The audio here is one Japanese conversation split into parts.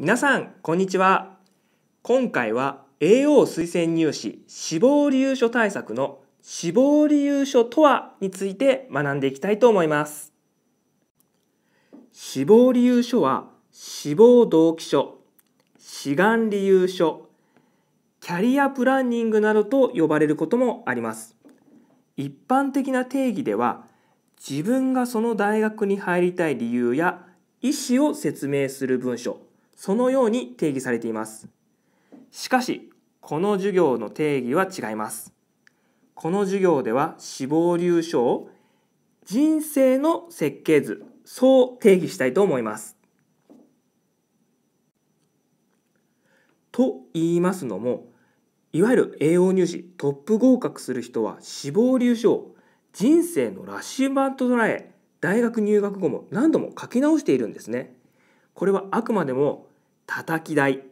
皆さんこんにちは今回は栄養推薦入試死亡理由書対策の死亡理由書とはについて学んでいきたいと思います死亡理由書は死亡動機書志願理由書キャリアプランニングなどと呼ばれることもあります一般的な定義では自分がその大学に入りたい理由や意思を説明する文書そのように定義されていますしかしこの授業の定義は違いますこの授業では死亡流書を人生の設計図そう定義したいと思いますと言いますのもいわゆる栄養入試トップ合格する人は死亡流書を人生の羅針盤と捉え大学入学後も何度も書き直しているんですねこれはあくまでも叩き台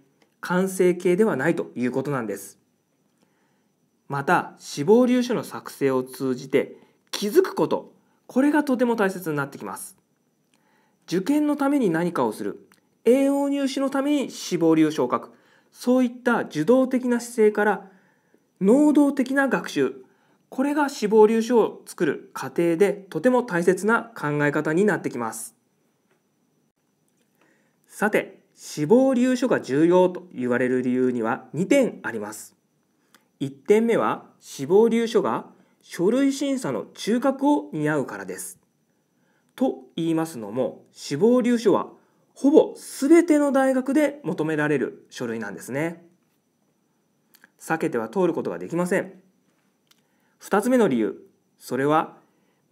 完成形ではないということなんですまた死亡留書の作成を通じて気づくことこれがとても大切になってきます受験のために何かをする栄養入試のために死亡流書くそういった受動的な姿勢から能動的な学習これが死亡流書を作る過程でとても大切な考え方になってきますさて死亡由書が重要と言われる理由には2点あります1点目は死亡由書が書類審査の中核を担うからですと言いますのも死亡由書はほぼ全ての大学で求められる書類なんですね避けては通ることができません2つ目の理由それは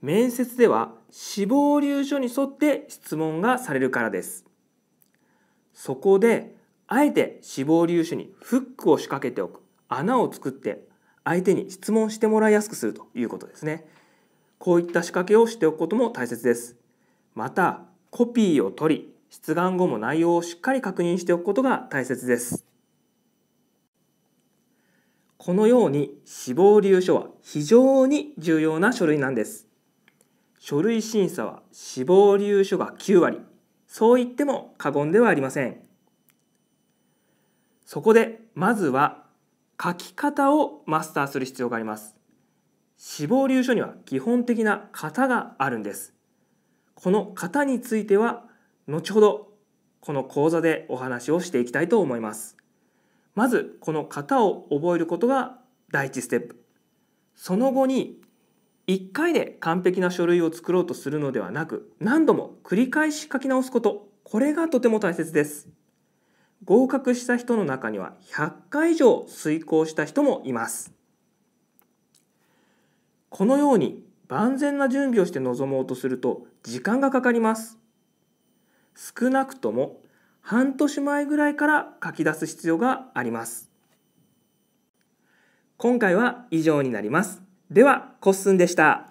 面接では死亡由書に沿って質問がされるからですそこであえて死亡粒子にフックを仕掛けておく穴を作って相手に質問してもらいやすくするということですねこういった仕掛けをしておくことも大切ですまたコピーを取り出願後も内容をしっかり確認しておくことが大切ですこのように死亡留書は非常に重要な書類なんです書類審査は死亡留書が9割そう言っても過言ではありませんそこでまずは書き方をマスターする必要があります死亡流書には基本的な型があるんですこの型については後ほどこの講座でお話をしていきたいと思いますまずこの型を覚えることが第一ステップその後に1回で完璧な書類を作ろうとするのではなく何度も繰り返し書き直すことこれがとても大切です合格した人の中には100回以上遂行した人もいますこのように万全な準備をして臨もうとすると時間がかかります少なくとも半年前ぐらいから書き出す必要があります今回は以上になりますでは、コッスンでした。